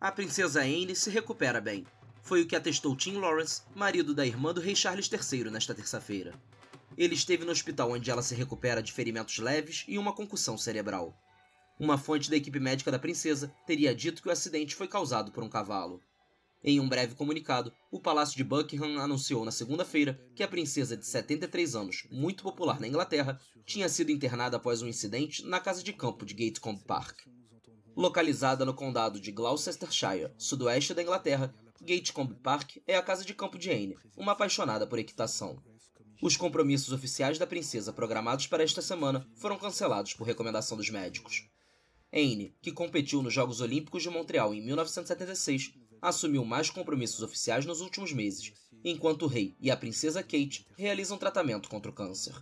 A princesa Anne se recupera bem. Foi o que atestou Tim Lawrence, marido da irmã do rei Charles III, nesta terça-feira. Ele esteve no hospital onde ela se recupera de ferimentos leves e uma concussão cerebral. Uma fonte da equipe médica da princesa teria dito que o acidente foi causado por um cavalo. Em um breve comunicado, o Palácio de Buckingham anunciou na segunda-feira que a princesa de 73 anos, muito popular na Inglaterra, tinha sido internada após um incidente na casa de campo de Gatecombe Park. Localizada no condado de Gloucestershire, sudoeste da Inglaterra, Gatecombe Park é a casa de campo de Anne, uma apaixonada por equitação. Os compromissos oficiais da princesa programados para esta semana foram cancelados por recomendação dos médicos. Anne, que competiu nos Jogos Olímpicos de Montreal em 1976, assumiu mais compromissos oficiais nos últimos meses, enquanto o rei e a princesa Kate realizam tratamento contra o câncer.